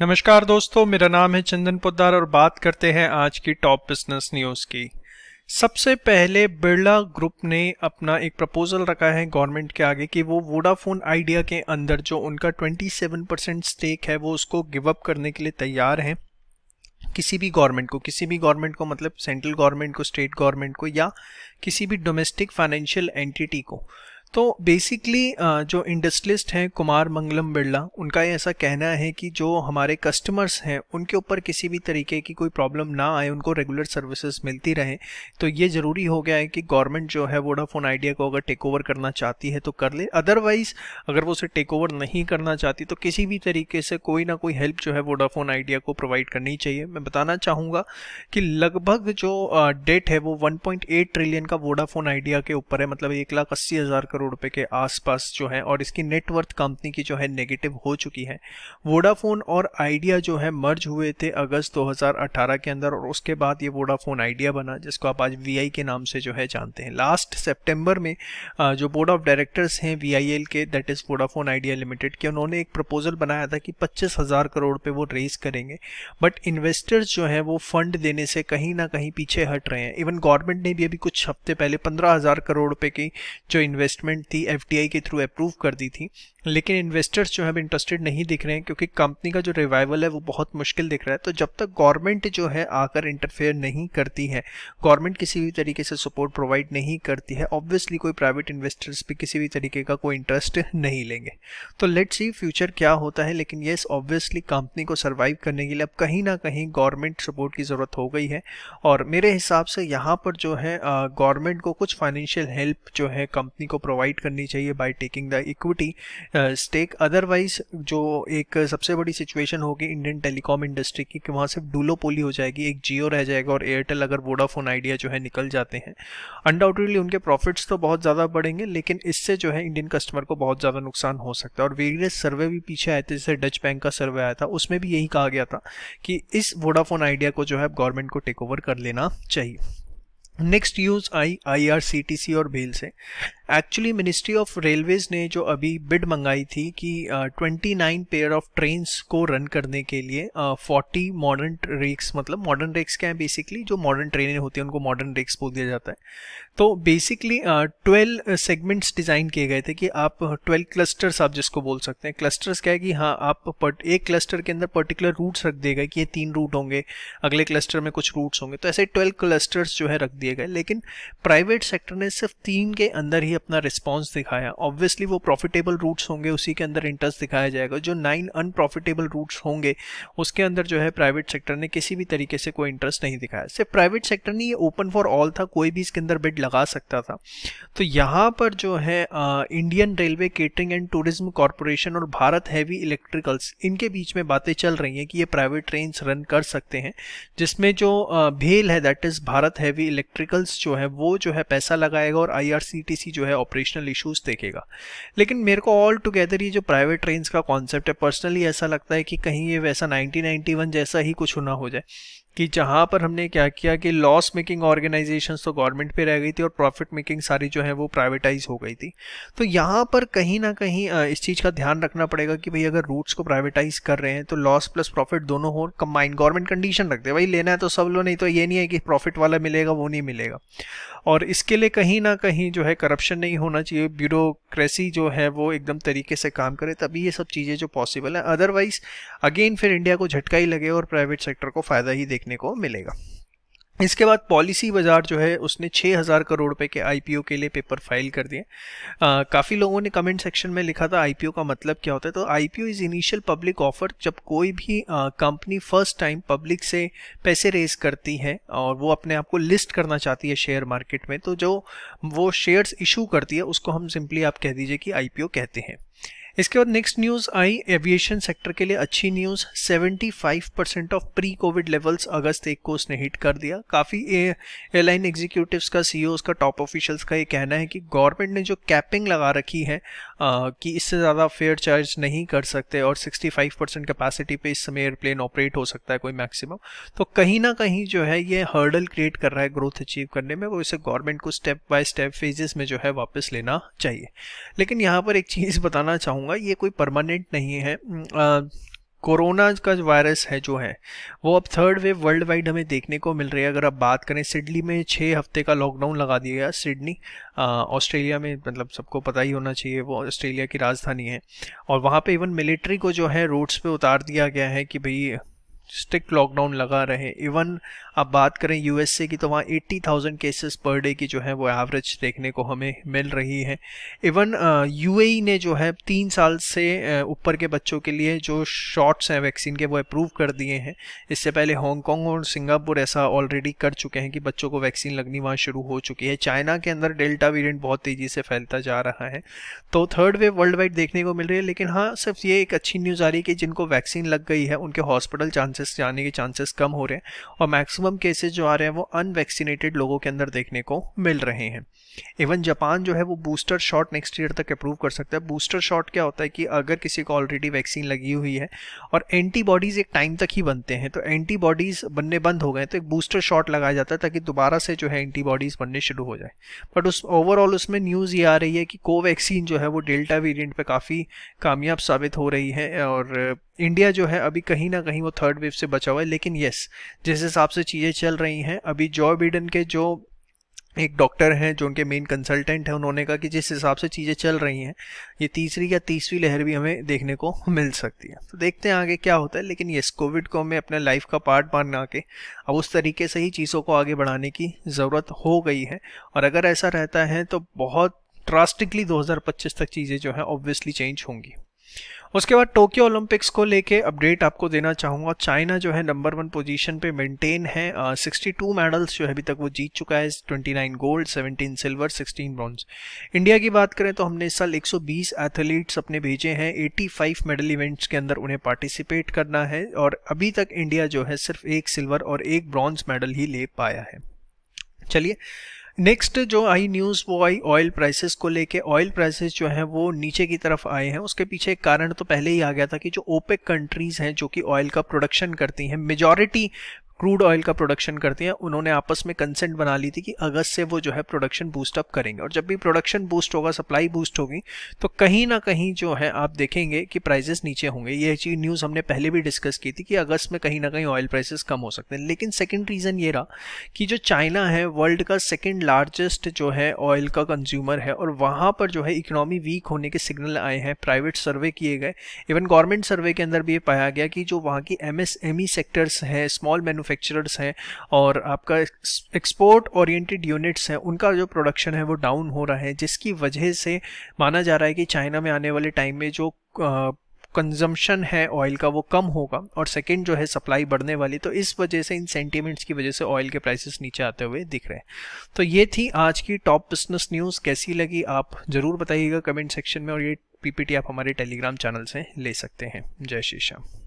नमस्कार दोस्तों मेरा नाम है चंदन पोदार और बात करते हैं आज की टॉप बिजनेस न्यूज की सबसे पहले बिरला ग्रुप ने अपना एक प्रपोजल रखा है गवर्नमेंट के आगे कि वो वोडाफोन आइडिया के अंदर जो उनका 27 परसेंट स्टेक है वो उसको गिव अप करने के लिए तैयार हैं किसी भी गवर्नमेंट को किसी भी गवर्नमेंट को मतलब सेंट्रल गवर्नमेंट को स्टेट गवर्नमेंट को या किसी भी डोमेस्टिक फाइनेंशियल एंटिटी को तो बेसिकली जो इंडस्ट्रियलिस्ट हैं कुमार मंगलम बिरला उनका ऐसा कहना है कि जो हमारे कस्टमर्स हैं उनके ऊपर किसी भी तरीके की कोई प्रॉब्लम ना आए उनको रेगुलर सर्विसेज मिलती रहे तो ये ज़रूरी हो गया है कि गवर्नमेंट जो है वोडाफोन आइडिया को अगर टेक ओवर करना चाहती है तो कर ले अदरवाइज़ अगर वो उसे टेक ओवर नहीं करना चाहती तो किसी भी तरीके से कोई ना कोई हेल्प जो है वोडाफोन आइडिया को प्रोवाइड करनी चाहिए मैं बताना चाहूँगा कि लगभग जो डेट है वो वन ट्रिलियन का वोडाफोन आइडिया के ऊपर है मतलब एक लाख अस्सी हज़ार करोड़ रुपए के आसपास जो है और इसकी नेटवर्थ कंपनी की जो है नेगेटिव हो चुकी है वोडाफोन और आइडिया जो है मर्ज हुए थे अगस्त 2018 के अंदर और उसके बाद ये वोडाफोन आइडिया बना जिसको आप आज वी के नाम से जो है जानते हैं लास्ट सेप्टेम्बर में जो बोर्ड ऑफ डायरेक्टर्स हैं वी के that is Vodafone Idea Limited के उन्होंने एक प्रपोजल बनाया था कि पच्चीस करोड़ रुपये वो रेज करेंगे बट इन्वेस्टर्स जो है वो फंड देने से कहीं ना कहीं पीछे हट रहे हैं इवन गवर्नमेंट ने भी अभी कुछ हफ्ते पहले पंद्रह हज़ार करोड़ रुपए की जो इन्वेस्टमेंट इन्वेस्टमेंट थी एफ के थ्रू अप्रूव कर दी थी लेकिन इन्वेस्टर्स जो है अब इंटरेस्टेड नहीं दिख रहे हैं क्योंकि कंपनी का जो रिवाइवल है वो बहुत मुश्किल दिख रहा है तो जब तक गवर्नमेंट जो है आकर इंटरफेयर नहीं करती है गवर्नमेंट किसी भी तरीके से सपोर्ट प्रोवाइड नहीं करती है ऑब्वियसली कोई प्राइवेट इन्वेस्टर्स भी किसी भी तरीके का कोई इंटरेस्ट नहीं लेंगे तो लेट सी फ्यूचर क्या होता है लेकिन येस ऑब्वियसली कंपनी को सर्वाइव करने के लिए अब कहीं ना कहीं गवर्नमेंट सपोर्ट की ज़रूरत हो गई है और मेरे हिसाब से यहाँ पर जो है गवर्नमेंट को कुछ फाइनेंशियल हेल्प जो है कंपनी को प्रोवाइड प्रोवाइड करनी चाहिए by taking the equity stake otherwise जो एक सबसे बड़ी सिचुएशन होगी इंडियन टेलीकॉम इंडस्ट्री की कि वहाँ सिर्फ डूलोपोली हो जाएगी एक जियो रह जाएगा और एयरटेल अगर वोडाफोन आइडिया जो है निकल जाते हैं अनडाउटेडली उनके प्रॉफिट्स तो बहुत ज़्यादा बढ़ेंगे लेकिन इससे जो है इंडियन कस्टमर को बहुत ज़्यादा नुकसान हो सकता है और वेरियस सर्वे भी पीछे आए थे जैसे डच बैंक का सर्वे आया था उसमें भी यही कहा गया था कि इस वोडाफोन आइडिया को जो है गवर्नमेंट को टेक ओवर कर लेना चाहिए next news I I R C T C और भेल से एक्चुअली मिनिस्ट्री ऑफ रेलवेज ने जो अभी बिड मंगाई थी कि twenty nine pair of trains को रन करने के लिए फोर्टी मॉडर्न रेक्स मतलब मॉडर्न रेक्स क्या है बेसिकली जो मॉडर्न ट्रेनें होती हैं उनको मॉडर्न रेक्स बोल दिया जाता है तो बेसिकली ट्वेल्व सेगमेंट्स डिज़ाइन किए गए थे कि आप ट्वेल्व क्लस्टर्स आप जिसको बोल सकते हैं क्लस्टर्स क्या है कि हाँ आप एक क्लस्टर के अंदर पर्टिकुलर रूट्स रख दिए गए कि ये तीन रूट होंगे अगले क्लस्टर में कुछ रूट्स होंगे तो ऐसे ट्वेल्व क्लस्टर्स जो है रख दिए गए लेकिन प्राइवेट सेक्टर ने सिर्फ तीन के अंदर ही अपना रिस्पॉन्स दिखाया ऑब्वियसली वो प्रॉफिटेबल रूट्स होंगे उसी के अंदर इंटरेस्ट दिखाया जाएगा जो नाइन अनप्रॉफिटेबल रूट्स होंगे उसके अंदर जो है प्राइवेट सेक्टर ने किसी भी तरीके से कोई इंटरेस्ट नहीं दिखाया सिर्फ प्राइवेट सेक्टर ने ये ओपन फॉर ऑल था कोई भी इसके अंदर बिड लगा सकता था तो यहाँ पर जो है आ, Indian Railway Catering and Tourism Corporation और भारत हैवी इलेक्ट्रिकल्स इनके बीच में बातें चल रही हैं कि ये प्राइवेट ट्रेन रन कर सकते हैं जिसमें जो भेल है that is Bharat Heavy Electricals जो है वो जो है पैसा लगाएगा और आई जो है ऑपरेशनल इश्यूज देखेगा लेकिन मेरे को ऑल टुगेदर ये जो प्राइवेट ट्रेन्स का कॉन्सेप्ट है पर्सनली ऐसा लगता है कि कहीं ये वैसा 1991 जैसा ही कुछ होना हो जाए कि जहाँ पर हमने क्या किया कि लॉस मेकिंग ऑर्गेनाइजेशंस तो गवर्नमेंट पे रह गई थी और प्रॉफिट मेकिंग सारी जो है वो प्राइवेटाइज हो गई थी तो यहाँ पर कहीं ना कहीं इस चीज़ का ध्यान रखना पड़ेगा कि भाई अगर रूट्स को प्राइवेटाइज कर रहे हैं तो लॉस प्लस प्रॉफिट दोनों हो कम्बाइन गवर्नमेंट कंडीशन रखते भाई लेना है तो सब लोग नहीं तो ये नहीं है कि प्रॉफिट वाला मिलेगा वो नहीं मिलेगा और इसके लिए कहीं ना कहीं जो है करप्शन नहीं होना चाहिए ब्यूरोक्रेसी जो है वो एकदम तरीके से काम करे तभी ये सब चीज़ें जो पॉसिबल है अदरवाइज अगेन फिर इंडिया को झटका ही लगे और प्राइवेट सेक्टर को फ़ायदा ही देखना देखने को मिलेगा इसके बाद पॉलिसी बाजार जो है उसने 6000 करोड़ रुपए के आईपीओ के लिए पेपर फाइल कर दिए काफ़ी लोगों ने कमेंट सेक्शन में लिखा था आईपीओ का मतलब क्या होता है तो IPO is initial public offer जब कोई भी कंपनी फर्स्ट टाइम पब्लिक से पैसे रेज करती है और वो अपने आप को लिस्ट करना चाहती है शेयर मार्केट में तो जो वो शेयर्स इशू करती है उसको हम सिंपली आप कह दीजिए कि आई कहते हैं इसके बाद नेक्स्ट न्यूज़ आई एविएशन सेक्टर के लिए अच्छी news 75 percent of pre covid levels अगस्त एक को उसने हिट कर दिया काफ़ी एयरलाइन एग्जीक्यूटिव का सीईओ e का टॉप ऑफिशियल्स का ये कहना है कि गवर्नमेंट ने जो कैपिंग लगा रखी है आ, कि इससे ज़्यादा फेयर चार्ज नहीं कर सकते और 65 परसेंट कैपेसिटी पे इस समय एयरप्लेन ऑपरेट हो सकता है कोई मैक्सिमम तो कहीं ना कहीं जो है ये हर्डल क्रिएट कर रहा है ग्रोथ अचीव करने में वो इसे गवर्नमेंट को स्टेप बाय स्टेप फेजेस में जो है वापस लेना चाहिए लेकिन यहाँ पर एक चीज़ बताना चाहूँगा कहूँगा ये कोई परमानेंट नहीं है आ, कोरोना का वायरस है जो है वो अब थर्ड वेव वर्ल्ड वाइड हमें देखने को मिल रही है अगर आप बात करें सिडनी में छः हफ्ते का लॉकडाउन लगा दिया गया सिडनी ऑस्ट्रेलिया में मतलब सबको पता ही होना चाहिए वो ऑस्ट्रेलिया की राजधानी है और वहाँ पे इवन मिलिट्री को जो है रोड्स पे उतार दिया गया है कि भाई स्ट्रिक्ट लॉकडाउन लगा रहे इवन आप बात करें यूएसए की तो वहाँ 80,000 केसेस पर डे की जो है वो एवरेज देखने को हमें मिल रही है इवन यूएई e ने जो है तीन साल से ऊपर के बच्चों के लिए जो शॉट्स हैं वैक्सीन के वो अप्रूव कर दिए हैं इससे पहले हांगकॉन्ग और सिंगापुर ऐसा ऑलरेडी कर चुके हैं कि बच्चों को वैक्सीन लगनी वहाँ शुरू हो चुकी है चाइना के अंदर डेल्टा वेरियंट बहुत तेज़ी से फैलता जा रहा है तो थर्ड वेव वर्ल्ड वाइड देखने को मिल रही है लेकिन हाँ सिर्फ ये एक अच्छी न्यूज़ आ रही है कि जिनको वैक्सीन लग गई है उनके हॉस्पिटल चांस चांसेस जाने के चांसेस कम हो रहे हैं और मैक्सिमम केसेस जो आ रहे हैं वो अनवैक्सीनेटेड लोगों के अंदर देखने को मिल रहे हैं इवन जापान जो है वो बूस्टर शॉट नेक्स्ट ईयर तक अप्रूव कर सकता है बूस्टर शॉट क्या होता है कि अगर किसी को ऑलरेडी वैक्सीन लगी हुई है और एंटीबॉडीज़ एक टाइम तक ही बनते हैं तो एंटीबॉडीज़ बनने बंद हो गए तो एक बूस्टर शॉट लगाया जाता है ताकि दोबारा से जो है एंटीबॉडीज़ बनने शुरू हो जाए बट उस ओवरऑल उसमें न्यूज़ ये आ रही है कि कोवैक्सीन जो है वो डेल्टा वेरियंट पर काफ़ी कामयाब साबित हो रही है और इंडिया जो है अभी कहीं ना कहीं वो थर्ड वेव से बचा हुआ है लेकिन यस जिस हिसाब से चीज़ें चल रही हैं अभी जॉ बिडन के जो एक डॉक्टर हैं जो उनके मेन कंसल्टेंट हैं उन्होंने कहा कि जिस हिसाब से चीज़ें चल रही हैं ये तीसरी या तीसवीं लहर भी हमें देखने को मिल सकती है तो देखते हैं आगे क्या होता है लेकिन यस कोविड को हमें अपने लाइफ का पार्ट बना के अब उस तरीके से ही चीज़ों को आगे बढ़ाने की ज़रूरत हो गई है और अगर ऐसा रहता है तो बहुत ड्रास्टिकली 2025 तक चीज़ें जो हैं ऑब्वियसली चेंज होंगी उसके बाद टोक्यो ओलंपिक्स को लेके अपडेट आपको देना चाहूँगा चाइना जो है नंबर वन पोजीशन पे मेंटेन है सिक्सटी टू मेडल्स जो है अभी तक वो जीत चुका है twenty nine gold seventeen silver sixteen bronze India की बात करें तो हमने इस साल एक सौ बीस एथलीट्स अपने भेजे हैं एटी फाइव मेडल इवेंट्स के अंदर उन्हें पार्टिसिपेट करना है और अभी तक इंडिया जो है सिर्फ एक सिल्वर और एक ब्रॉन्ज मेडल ही ले पाया है चलिए नेक्स्ट जो आई न्यूज़ वो आई ऑयल प्राइसेस को लेके ऑयल प्राइसेस जो हैं वो नीचे की तरफ आए हैं उसके पीछे एक कारण तो पहले ही आ गया था कि जो ओपेक कंट्रीज़ हैं जो कि ऑयल का प्रोडक्शन करती हैं मेजॉरिटी क्रूड ऑयल का प्रोडक्शन करते हैं उन्होंने आपस में कंसेंट बना ली थी कि अगस्त से वो जो है प्रोडक्शन बूस्ट अप करेंगे और जब भी प्रोडक्शन बूस्ट होगा सप्लाई बूस्ट होगी तो कहीं ना कहीं जो है आप देखेंगे कि प्राइसेस नीचे होंगे ये चीज़ न्यूज़ हमने पहले भी डिस्कस की थी कि अगस्त में कहीं ना कहीं ऑयल प्राइसेस कम हो सकते हैं लेकिन सेकेंड रीज़न ये रहा कि जो चाइना है वर्ल्ड का सेकेंड लार्जेस्ट जो है ऑयल का कंज्यूमर है और वहाँ पर जो है इकोनॉमी वीक होने के सिग्नल आए हैं प्राइवेट सर्वे किए गए इवन गवर्नमेंट सर्वे के अंदर भी ये पाया गया कि जो वहाँ की एम सेक्टर्स e हैं स्मॉल मैन्युफैक्चरर्स हैं और आपका एक्सपोर्ट ओरिएंटेड यूनिट्स हैं उनका जो प्रोडक्शन है वो डाउन हो रहा है जिसकी वजह से माना जा रहा है कि चाइना में आने वाले टाइम में जो आ, कंजम्पशन है ऑयल का वो कम होगा और सेकेंड जो है सप्लाई बढ़ने वाली तो इस वजह से इन सेंटीमेंट्स की वजह से ऑयल के प्राइसेस नीचे आते हुए दिख रहे हैं तो ये थी आज की टॉप बिजनेस न्यूज़ कैसी लगी आप ज़रूर बताइएगा कमेंट सेक्शन में और ये पीपीटी आप हमारे टेलीग्राम चैनल से ले सकते हैं जय श्री श्याम